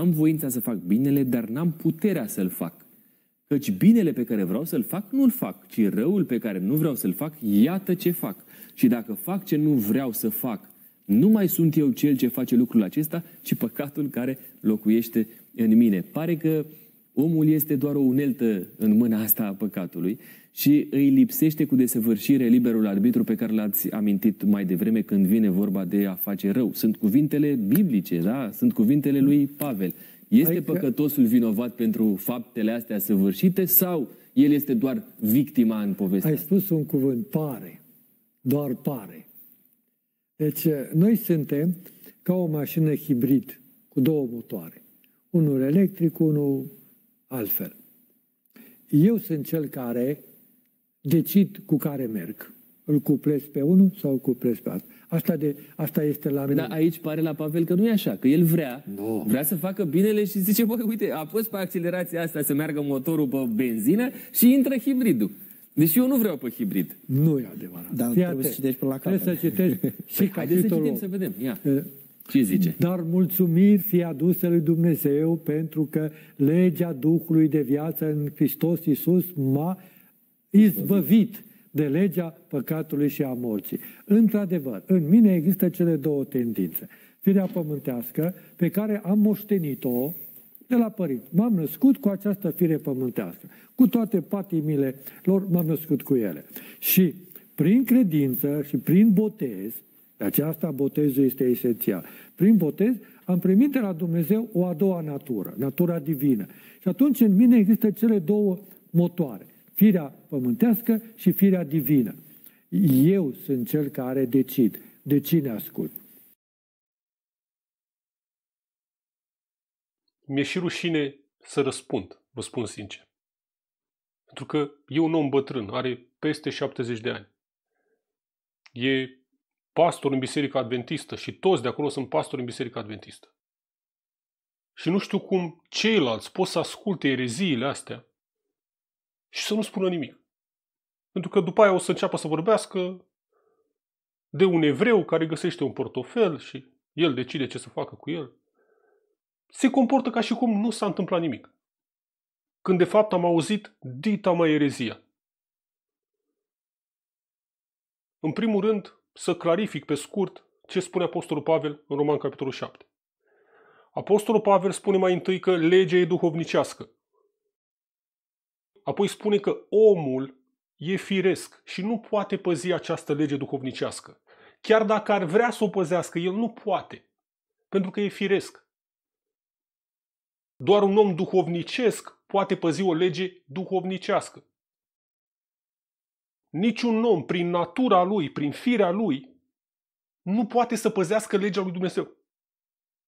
Am voința să fac binele, dar n-am puterea să-l fac. Căci binele pe care vreau să-l fac, nu-l fac, ci răul pe care nu vreau să-l fac, iată ce fac. Și dacă fac ce nu vreau să fac, nu mai sunt eu cel ce face lucrul acesta, ci păcatul care locuiește în mine. Pare că Omul este doar o uneltă în mâna asta a păcatului și îi lipsește cu desăvârșire liberul arbitru pe care l-ați amintit mai devreme când vine vorba de a face rău. Sunt cuvintele biblice, da? Sunt cuvintele lui Pavel. Este adică... păcătosul vinovat pentru faptele astea săvârșite sau el este doar victima în poveste? Ai spus un cuvânt, pare. Doar pare. Deci, eh, noi suntem ca o mașină hibrid cu două motoare. Unul electric, unul altfel. Eu sunt cel care decid cu care merg. Îl cuplez pe unul sau îl cuplez pe altul. Asta, de, asta este la mine. Dar aici pare la Pavel că nu e așa, că el vrea. No. Vrea să facă binele și zice, băi, uite, a fost pe accelerația asta să meargă motorul pe benzină și intră hibridul. Deci eu nu vreau pe hibrid. Nu e adevărat. Dar trebuie să citești pe la capăt. Trebuie să citești și păi, capitolul. Haideți să citim, să vedem. Ia. Ce zice? Dar mulțumiri fie aduse lui Dumnezeu pentru că legea Duhului de viață în Hristos Iisus m-a izbăvit de legea păcatului și a morții. Într-adevăr, în mine există cele două tendințe. Firea pământească pe care am moștenit-o de la părinți. M-am născut cu această fire pământească. Cu toate patimile lor m-am născut cu ele. Și prin credință și prin botez, de aceasta botezul este esențial. Prin botez am primit de la Dumnezeu o a doua natură, natura divină. Și atunci în mine există cele două motoare, firea pământească și firea divină. Eu sunt cel care decid de cine ascult. Mi-e și rușine să răspund, vă spun sincer. Pentru că e un om bătrân, are peste 70 de ani. E pastor în Biserica Adventistă și toți de acolo sunt pastori în Biserica Adventistă. Și nu știu cum ceilalți pot să asculte ereziile astea și să nu spună nimic. Pentru că după aia o să înceapă să vorbească de un evreu care găsește un portofel și el decide ce să facă cu el. Se comportă ca și cum nu s-a întâmplat nimic. Când de fapt am auzit dita mai erezia. În primul rând, să clarific pe scurt ce spune Apostolul Pavel în Roman capitolul 7. Apostolul Pavel spune mai întâi că legea e duhovnicească. Apoi spune că omul e firesc și nu poate păzi această lege duhovnicească. Chiar dacă ar vrea să o păzească, el nu poate, pentru că e firesc. Doar un om duhovnicesc poate păzi o lege duhovnicească. Niciun om, prin natura lui, prin firea lui, nu poate să păzească legea lui Dumnezeu.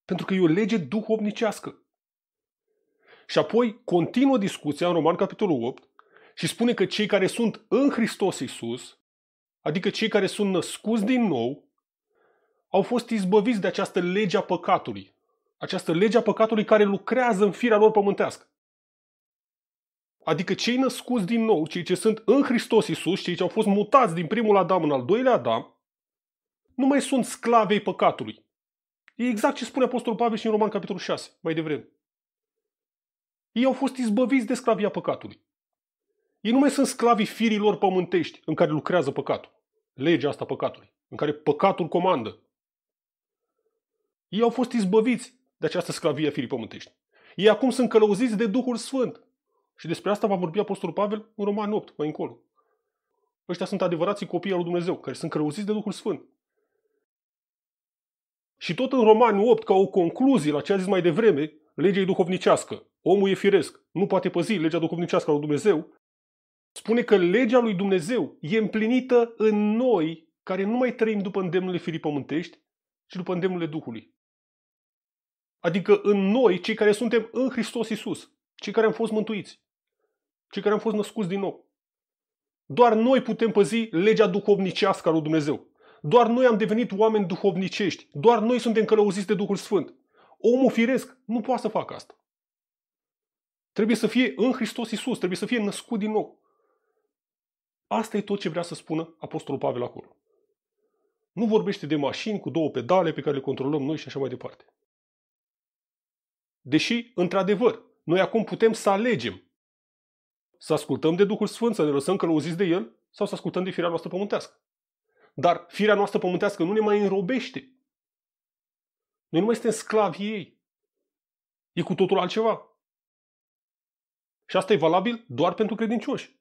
Pentru că e o lege duhovnicească. Și apoi continuă discuția în Roman capitolul 8 și spune că cei care sunt în Hristos Iisus, adică cei care sunt născuți din nou, au fost izbăviți de această lege a păcatului. Această lege a păcatului care lucrează în firea lor pământească. Adică cei născuți din nou, cei ce sunt în Hristos Isus, cei ce au fost mutați din primul Adam în al doilea Adam, nu mai sunt sclavei păcatului. E exact ce spune Apostolul Pavel și în Roman capitolul 6, mai devreme. Ei au fost izbăviți de sclavia păcatului. Ei nu mai sunt sclavii firilor pământești în care lucrează păcatul. Legea asta păcatului, în care păcatul comandă. Ei au fost izbăviți de această sclavie a firii pământești. Ei acum sunt călăuziți de Duhul Sfânt, și despre asta va vorbi Apostolul Pavel în Roman 8, mai încolo. Ăștia sunt adevărații copii al lui Dumnezeu, care sunt călăuziți de Duhul Sfânt. Și tot în Roman 8, ca o concluzie la ce a zis mai devreme, legea e duhovnicească, omul e firesc, nu poate păzi legea duhovnicească a lui Dumnezeu, spune că legea lui Dumnezeu e împlinită în noi, care nu mai trăim după îndemnurile firii pământești, ci după îndemnurile Duhului. Adică în noi, cei care suntem în Hristos Isus, cei care am fost mântuiți cei care am fost născuți din nou. Doar noi putem păzi legea duhovnicească a lui Dumnezeu. Doar noi am devenit oameni duhovnicești. Doar noi suntem călăuziți de Duhul Sfânt. Omul firesc nu poate să facă asta. Trebuie să fie în Hristos Isus, trebuie să fie născut din nou. Asta e tot ce vrea să spună Apostolul Pavel acolo. Nu vorbește de mașini cu două pedale pe care le controlăm noi și așa mai departe. Deși, într-adevăr, noi acum putem să alegem să ascultăm de Duhul Sfânt, să ne lăsăm călăuziți de El sau să ascultăm de firea noastră pământească. Dar firea noastră pământească nu ne mai înrobește. Noi nu mai suntem sclavi ei. E cu totul altceva. Și asta e valabil doar pentru credincioși.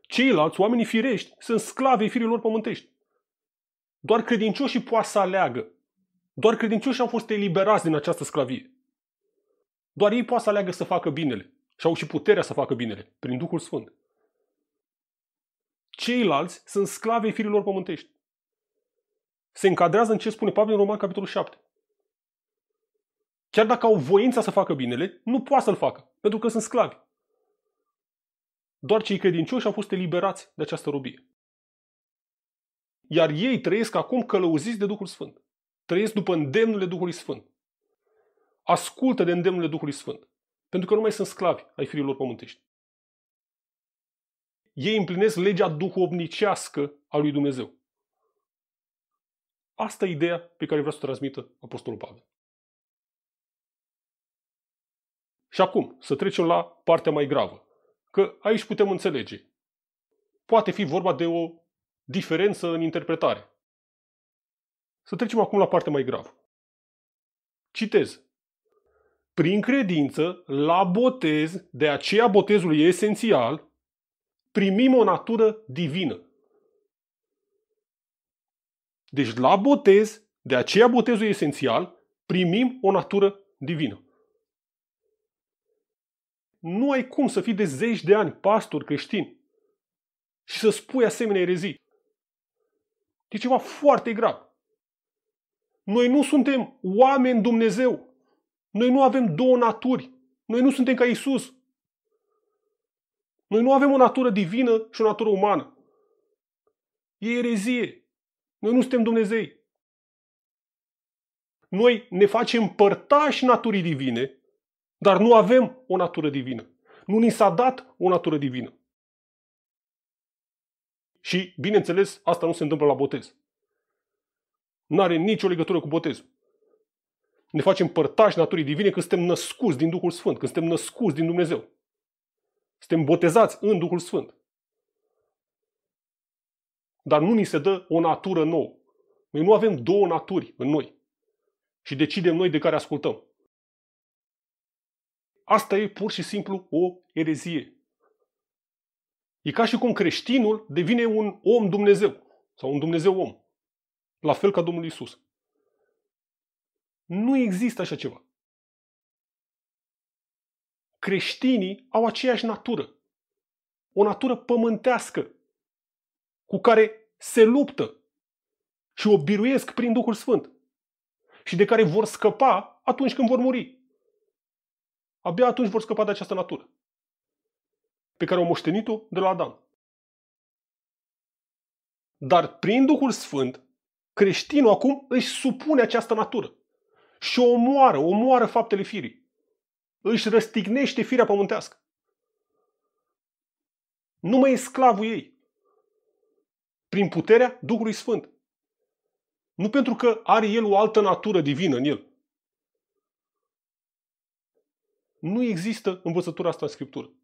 Ceilalți, oamenii firești, sunt sclavi firilor pământești. Doar credincioșii poate să aleagă. Doar credincioșii au fost eliberați din această sclavie. Doar ei poate să aleagă să facă binele. Și au și puterea să facă binele, prin Duhul Sfânt. Ceilalți sunt sclavei firilor pământești. Se încadrează în ce spune Pavel în Roman, capitolul 7. Chiar dacă au voința să facă binele, nu poate să-l facă, pentru că sunt sclavi. Doar cei credincioși au fost eliberați de această robie. Iar ei trăiesc acum călăuziți de Duhul Sfânt. Trăiesc după îndemnurile Duhului Sfânt. Ascultă de îndemnurile Duhului Sfânt. Pentru că nu mai sunt sclavi ai firilor pământești. Ei împlinesc legea duhovnicească a lui Dumnezeu. Asta e ideea pe care vrea să o transmită Apostolul Pavel. Și acum, să trecem la partea mai gravă. Că aici putem înțelege. Poate fi vorba de o diferență în interpretare. Să trecem acum la partea mai gravă. Citez prin credință, la botez, de aceea botezul e esențial, primim o natură divină. Deci la botez, de aceea botezul e esențial, primim o natură divină. Nu ai cum să fii de zeci de ani pastor creștin și să spui asemenea erezii. E ceva foarte grav. Noi nu suntem oameni Dumnezeu. Noi nu avem două naturi. Noi nu suntem ca Isus. Noi nu avem o natură divină și o natură umană. E erezie. Noi nu suntem Dumnezei. Noi ne facem părtași naturii divine, dar nu avem o natură divină. Nu ni s-a dat o natură divină. Și, bineînțeles, asta nu se întâmplă la botez. Nu are nicio legătură cu botezul ne facem părtași naturii divine că suntem născuți din Duhul Sfânt, că suntem născuți din Dumnezeu. Suntem botezați în Duhul Sfânt. Dar nu ni se dă o natură nouă. Noi nu avem două naturi în noi. Și decidem noi de care ascultăm. Asta e pur și simplu o erezie. E ca și cum creștinul devine un om Dumnezeu sau un Dumnezeu om. La fel ca Domnul Isus. Nu există așa ceva. Creștinii au aceeași natură. O natură pământească cu care se luptă și o biruiesc prin Duhul Sfânt și de care vor scăpa atunci când vor muri. Abia atunci vor scăpa de această natură pe care au moștenit-o de la Adam. Dar prin Duhul Sfânt, creștinul acum își supune această natură și o omoară, omoară faptele firii. Își răstignește firea pământească. Nu mai e sclavul ei. Prin puterea Duhului Sfânt. Nu pentru că are el o altă natură divină în el. Nu există învățătura asta în Scriptură.